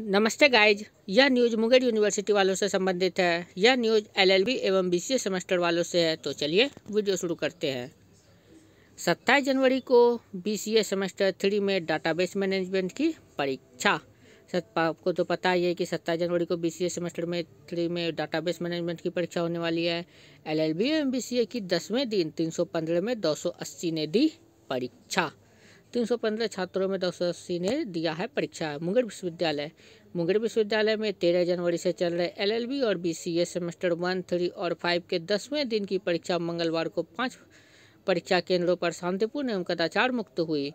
नमस्ते गाइज यह news Munger university वालों से संबंधित है यह न्यूज़ एलएलबी एवं बीसीए सेमेस्टर वालों से है तो चलिए वीडियो शुरू करते हैं सत्ताईस जनवरी को बीसीए सेमेस्टर थ्री में डाटाबेस मैनेजमेंट की परीक्षा आपको तो पता ही है कि सत्ताईस जनवरी को बीसीए सेमेस्टर में थ्री में डाटा मैनेजमेंट की परीक्षा होने वाली है एल एवं बीसीए की दसवें दिन तीन में दो ने दी परीक्षा 315 छात्रों में अस्सी ने दिया है परीक्षा मुंगेर विश्वविद्यालय मुंगेर विश्वविद्यालय में 13 जनवरी से चल रहे एलएलबी और बीसीए सेमेस्टर वन थ्री और फाइव के दसवें दिन की परीक्षा मंगलवार को पाँच परीक्षा केंद्रों पर शांतिपूर्ण एवं कदाचार मुक्त हुई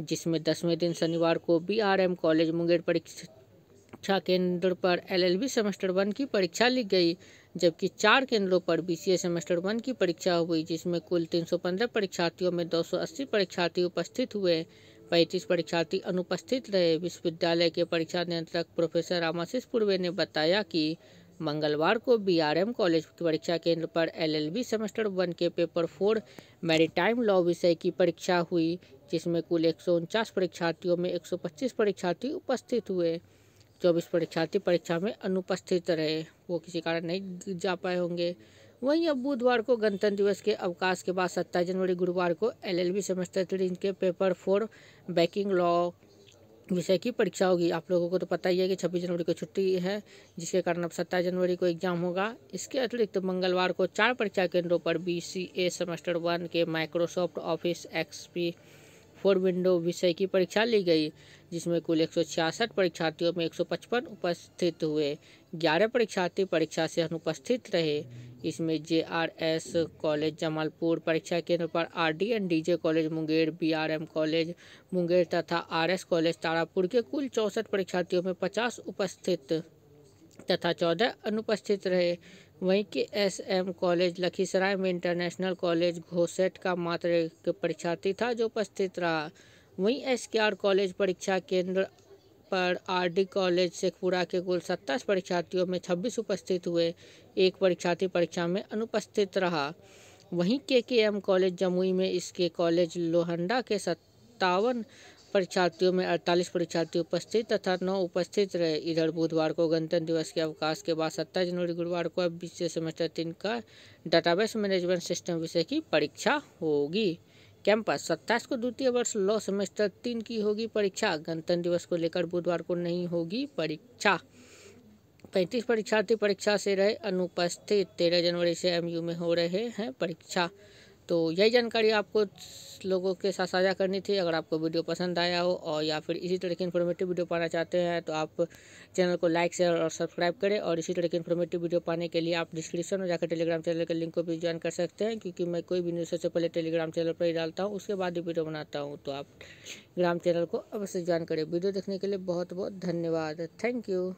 जिसमें दसवें दिन शनिवार को बीआरएम कॉलेज मुंगेर परीक्षा परीक्षा केंद्र पर एलएलबी सेमेस्टर वन की परीक्षा ली गई जबकि चार केंद्रों पर बीसीए सेमेस्टर वन की परीक्षा हुई जिसमें कुल 315 परीक्षार्थियों में 280 परीक्षार्थी उपस्थित हुए पैंतीस परीक्षार्थी अनुपस्थित रहे विश्वविद्यालय के परीक्षा नियंत्रक प्रोफेसर रामाशीष पूर्वे ने बताया कि मंगलवार को बीआरएम कॉलेज की परीक्षा केंद्र पर एलएलबी सेमेस्टर वन के पेपर फोर मैरिटाइम लॉ विषय की परीक्षा हुई जिसमें कुल एक परीक्षार्थियों में 125 परीक्षार्थी उपस्थित हुए चौबीस परीक्षार्थी परीक्षा में अनुपस्थित रहे वो किसी कारण नहीं जा पाए होंगे वहीं अब बुधवार को गणतंत्र दिवस के अवकाश के बाद सत्ताईस जनवरी गुरुवार को एलएलबी सेमेस्टर थ्री के पेपर फोर बैकिंग लॉ विषय की परीक्षा होगी आप लोगों को तो पता ही है कि छब्बीस जनवरी को छुट्टी है जिसके कारण अब सत्ताईस जनवरी को एग्जाम होगा इसके अतिरिक्त तो मंगलवार को चार परीक्षा केंद्रों पर B C A semester one के Microsoft Office XP for window विषय की परीक्षा ली गई जिसमें कुल एक परीक्षार्थियों में 155 उपस्थित हुए 11 परीक्षार्थी परीक्षा से अनुपस्थित रहे इसमें J R S college Jamalpur परीक्षा केंद्र पर R D N D J college Munger B R M college Munger तथा आर एस कॉलेज तारापुर के कुल चौंसठ परीक्षार्थियों में पचास उपस्थित तथा चौदह अनुपस्थित रहे वहीं के एस एम कॉलेज लखीसराय में इंटरनेशनल कॉलेज घोसेट का मात्र एक परीक्षार्थी था जो उपस्थित रहा वहीं एस के आर कॉलेज परीक्षा केंद्र पर आरडी कॉलेज शेखपुरा के कुल सत्ताईस परीक्षार्थियों में छब्बीस उपस्थित हुए एक परीक्षार्थी परीक्षा में अनुपस्थित रहा वहीं के के एम कॉलेज जमुई में इसके कॉलेज लोहंडा के सत्तावन परीक्षार्थियों में 48 परीक्षार्थी उपस्थित तथा नौ उपस्थित रहे इधर बुधवार को गणतंत्र दिवस के अवकाश के बाद सत्ताईस जनवरी गुरुवार को बीच सेमेस्टर तीन का डाटाबेस मैनेजमेंट सिस्टम विषय की परीक्षा होगी कैंपस सत्ताईस को द्वितीय वर्ष लॉ सेमेस्टर तीन की होगी परीक्षा गणतंत्र दिवस को लेकर बुधवार को नहीं होगी परीक्षा पैंतीस परीक्षार्थी परीक्षा से रहे अनुपस्थित तेरह जनवरी से एमयू में हो रहे हैं परीक्षा तो यही जानकारी आपको लोगों के साथ साझा करनी थी अगर आपको वीडियो पसंद आया हो और या फिर इसी तरह की इन्फॉर्मेटिव वीडियो पाना चाहते हैं तो आप चैनल को लाइक शेयर और सब्सक्राइब करें और इसी तरह की इन्फॉर्मेटिव वीडियो पाने के लिए आप डिस्क्रिप्शन में जाकर टेलीग्राम चैनल के लिंक को भी ज्वाइन कर सकते हैं क्योंकि मैं कोई भी न्यूज़ सबसे पहले टेलीग्राम चैनल पर ही डालता हूँ उसके बाद ही वीडियो बनाता हूँ तो आप ग्राम चैनल को अवश्य ज्वाइन करें वीडियो देखने के लिए बहुत बहुत धन्यवाद थैंक यू